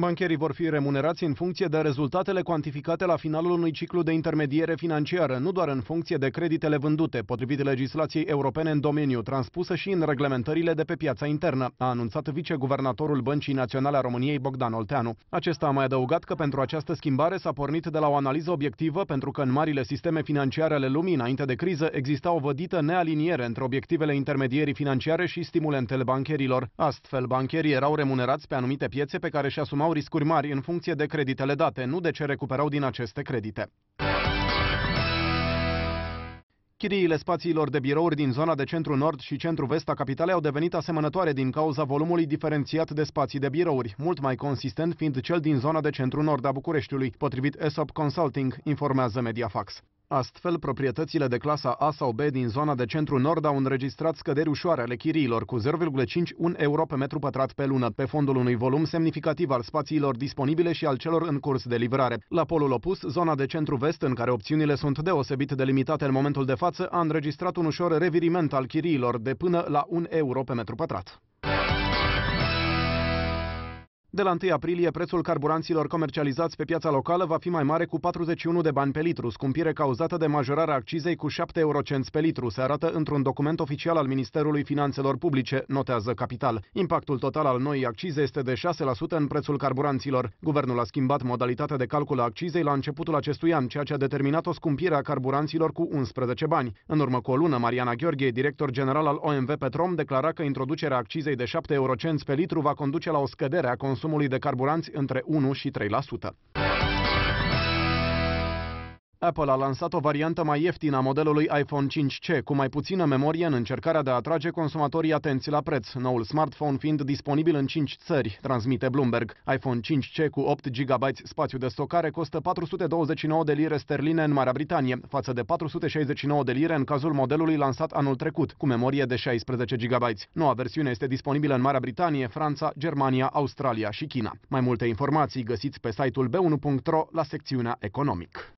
Bancherii vor fi remunerați în funcție de rezultatele cuantificate la finalul unui ciclu de intermediere financiară, nu doar în funcție de creditele vândute, potrivit legislației europene în domeniu, transpusă și în reglementările de pe piața internă, a anunțat viceguvernatorul Băncii Naționale a României Bogdan Olteanu. Acesta a mai adăugat că pentru această schimbare s-a pornit de la o analiză obiectivă, pentru că în marile sisteme financiare ale lumii, înainte de criză, exista o vădită nealiniere între obiectivele intermedierii financiare și stimulentele bancherilor. Astfel, bancherii erau remunerați pe anumite piețe pe care și a asumau riscuri mari în funcție de creditele date, nu de ce recuperau din aceste credite. Chiriile spațiilor de birouri din zona de centru nord și centru vest a capitalei au devenit asemănătoare din cauza volumului diferențiat de spații de birouri, mult mai consistent fiind cel din zona de centru nord a Bucureștiului, potrivit ESOP Consulting, informează Mediafax. Astfel, proprietățile de clasa A sau B din zona de centru-nord au înregistrat scăderi ușoare ale chiriilor cu 05 un euro pe metru pătrat pe lună, pe fondul unui volum semnificativ al spațiilor disponibile și al celor în curs de livrare. La polul opus, zona de centru-vest, în care opțiunile sunt deosebit de limitate în momentul de față, a înregistrat un ușor reviriment al chiriilor de până la 1 euro pe metru pătrat. De la 1 aprilie, prețul carburanților comercializați pe piața locală va fi mai mare cu 41 de bani pe litru, scumpire cauzată de majorarea accizei cu 7 eurocenți pe litru, se arată într-un document oficial al Ministerului Finanțelor Publice, notează Capital. Impactul total al noii accize este de 6% în prețul carburanților. Guvernul a schimbat modalitatea de calcul a accizei la începutul acestui an, ceea ce a determinat o scumpire a carburanților cu 11 bani. În urmă cu o lună, Mariana Gheorghe, director general al OMV Petrom, declara că introducerea accizei de 7 eurocenți pe litru va conduce la o scădere a consumului consumului de carburanți între 1 și 3%. Apple a lansat o variantă mai ieftină a modelului iPhone 5C, cu mai puțină memorie în încercarea de a atrage consumatorii atenți la preț, noul smartphone fiind disponibil în 5 țări, transmite Bloomberg. iPhone 5C cu 8 GB spațiu de stocare costă 429 de lire sterline în Marea Britanie, față de 469 de lire în cazul modelului lansat anul trecut, cu memorie de 16 GB. Noua versiune este disponibilă în Marea Britanie, Franța, Germania, Australia și China. Mai multe informații găsiți pe site-ul b1.ro la secțiunea Economic.